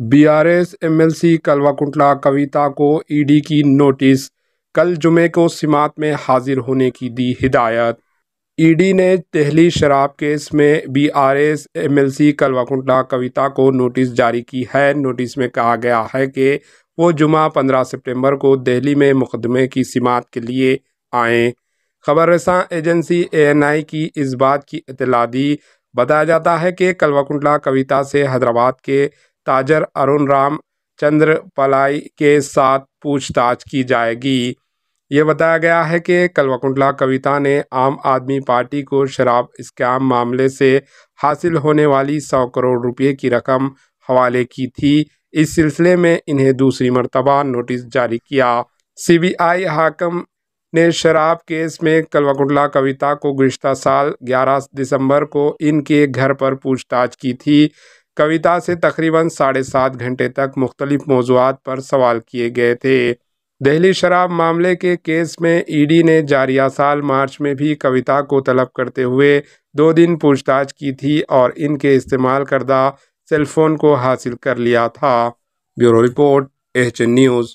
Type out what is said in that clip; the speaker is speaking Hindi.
बीआरएस एमएलसी कलवाकुंटला कविता को ईडी e की नोटिस कल जुमे को समात में हाजिर होने की दी हिदायत ईडी e ने तहली शराब केस में बीआरएस एमएलसी कलवाकुंटला कविता को नोटिस जारी की है नोटिस में कहा गया है कि वो जुमा 15 सितंबर को दिल्ली में मुकदमे की समात के लिए आएँ खबर रसा एजेंसी एएनआई की इस बात की इतला दी बताया जाता है कि कलवाकुंटला कविता से हैदराबाद के ताजर अरुण राम चंद्र पलाई के साथ पूछताछ की जाएगी ये बताया गया है कि कलवाकुंडला कविता ने आम आदमी पार्टी को शराब स्कैम मामले से हासिल होने वाली सौ करोड़ रुपये की रकम हवाले की थी इस सिलसिले में इन्हें दूसरी मरतबा नोटिस जारी किया सीबीआई हाकम ने शराब केस में कलवाकुंडला कविता को गुज्त साल 11 दिसंबर को इनके घर पर पूछताछ की थी कविता से तकरीबन साढ़े सात घंटे तक मुख्तलिफ मौजूद पर सवाल किए गए थे दहली शराब मामले के केस में ईडी ने जारिया साल मार्च में भी कविता को तलब करते हुए दो दिन पूछताछ की थी और इनके इस्तेमाल करदा सेलफोन को हासिल कर लिया था ब्यूरो रिपोर्ट एच न्यूज़